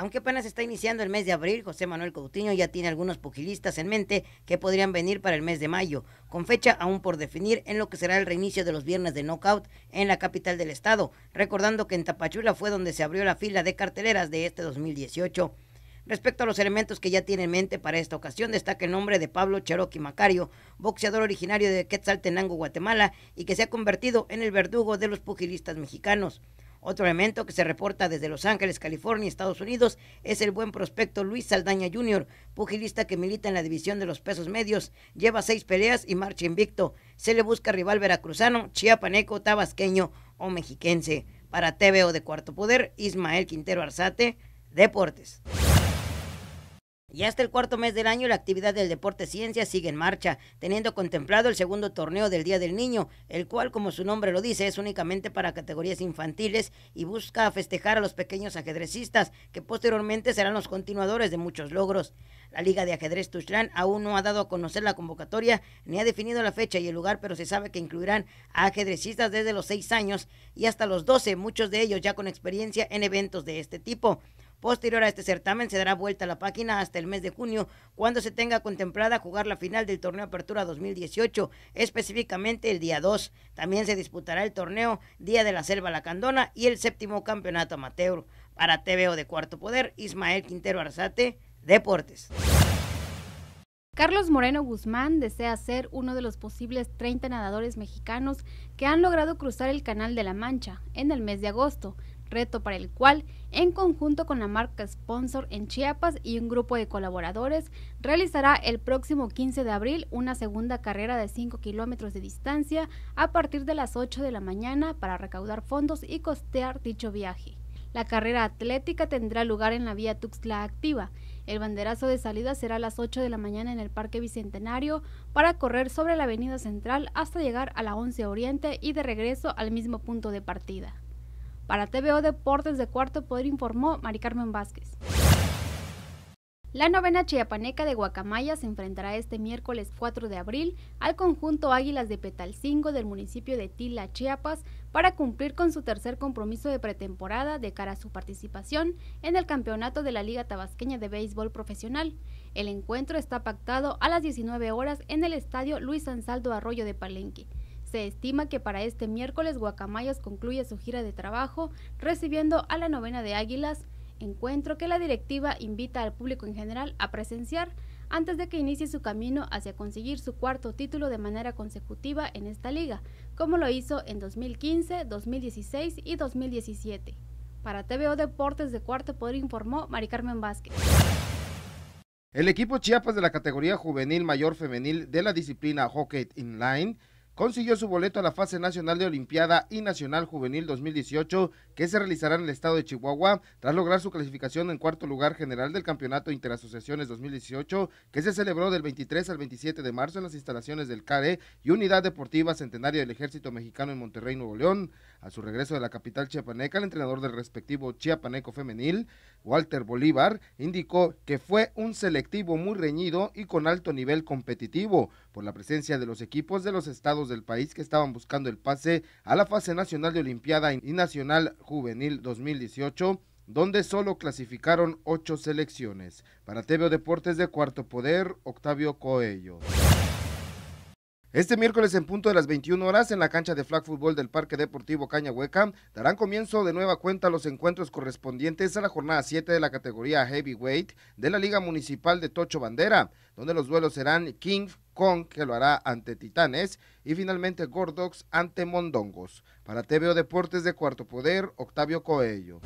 Aunque apenas está iniciando el mes de abril, José Manuel Coutinho ya tiene algunos pugilistas en mente que podrían venir para el mes de mayo, con fecha aún por definir en lo que será el reinicio de los viernes de knockout en la capital del estado, recordando que en Tapachula fue donde se abrió la fila de carteleras de este 2018. Respecto a los elementos que ya tiene en mente para esta ocasión, destaca el nombre de Pablo Cherokee Macario, boxeador originario de Quetzaltenango, Guatemala, y que se ha convertido en el verdugo de los pugilistas mexicanos. Otro elemento que se reporta desde Los Ángeles, California, Estados Unidos, es el buen prospecto Luis Saldaña Jr., pugilista que milita en la división de los pesos medios. Lleva seis peleas y marcha invicto. Se le busca rival veracruzano, chiapaneco, tabasqueño o mexiquense. Para TVO de Cuarto Poder, Ismael Quintero Arzate, Deportes. Y hasta el cuarto mes del año, la actividad del deporte ciencia sigue en marcha, teniendo contemplado el segundo torneo del Día del Niño, el cual, como su nombre lo dice, es únicamente para categorías infantiles y busca festejar a los pequeños ajedrecistas, que posteriormente serán los continuadores de muchos logros. La Liga de Ajedrez Tuchlán aún no ha dado a conocer la convocatoria ni ha definido la fecha y el lugar, pero se sabe que incluirán a ajedrecistas desde los 6 años y hasta los 12, muchos de ellos ya con experiencia en eventos de este tipo. Posterior a este certamen se dará vuelta a la página hasta el mes de junio, cuando se tenga contemplada jugar la final del torneo Apertura 2018, específicamente el día 2. También se disputará el torneo Día de la Selva Lacandona y el séptimo campeonato amateur. Para TVO de Cuarto Poder, Ismael Quintero Arzate, Deportes. Carlos Moreno Guzmán desea ser uno de los posibles 30 nadadores mexicanos que han logrado cruzar el Canal de la Mancha en el mes de agosto reto para el cual, en conjunto con la marca Sponsor en Chiapas y un grupo de colaboradores, realizará el próximo 15 de abril una segunda carrera de 5 kilómetros de distancia a partir de las 8 de la mañana para recaudar fondos y costear dicho viaje. La carrera atlética tendrá lugar en la vía Tuxtla Activa. El banderazo de salida será a las 8 de la mañana en el Parque Bicentenario para correr sobre la Avenida Central hasta llegar a la 11 Oriente y de regreso al mismo punto de partida. Para TVO Deportes de Cuarto Poder informó Mari Carmen Vázquez. La novena chiapaneca de Guacamaya se enfrentará este miércoles 4 de abril al conjunto Águilas de Petalcingo del municipio de Tila, Chiapas, para cumplir con su tercer compromiso de pretemporada de cara a su participación en el campeonato de la Liga Tabasqueña de Béisbol Profesional. El encuentro está pactado a las 19 horas en el estadio Luis Ansaldo Arroyo de Palenque. Se estima que para este miércoles Guacamayas concluye su gira de trabajo recibiendo a la novena de Águilas, encuentro que la directiva invita al público en general a presenciar antes de que inicie su camino hacia conseguir su cuarto título de manera consecutiva en esta liga, como lo hizo en 2015, 2016 y 2017. Para TVO Deportes de Cuarto Poder informó Mari Carmen Vázquez. El equipo Chiapas de la categoría juvenil mayor femenil de la disciplina Hockey Inline consiguió su boleto a la fase nacional de Olimpiada y Nacional Juvenil 2018 que se realizará en el estado de Chihuahua tras lograr su clasificación en cuarto lugar general del Campeonato Interasociaciones 2018 que se celebró del 23 al 27 de marzo en las instalaciones del CARE y Unidad Deportiva Centenario del Ejército Mexicano en Monterrey, Nuevo León. A su regreso de la capital chiapaneca, el entrenador del respectivo chiapaneco femenil Walter Bolívar, indicó que fue un selectivo muy reñido y con alto nivel competitivo por la presencia de los equipos de los estados del país que estaban buscando el pase a la fase nacional de Olimpiada y Nacional Juvenil 2018 donde solo clasificaron ocho selecciones. Para TVO Deportes de Cuarto Poder, Octavio Coello. Este miércoles en punto de las 21 horas en la cancha de flag fútbol del Parque Deportivo Caña Hueca darán comienzo de nueva cuenta los encuentros correspondientes a la jornada 7 de la categoría heavyweight de la Liga Municipal de Tocho Bandera, donde los duelos serán King Kong que lo hará ante Titanes y finalmente Gordox ante Mondongos. Para TVO Deportes de Cuarto Poder, Octavio Coello.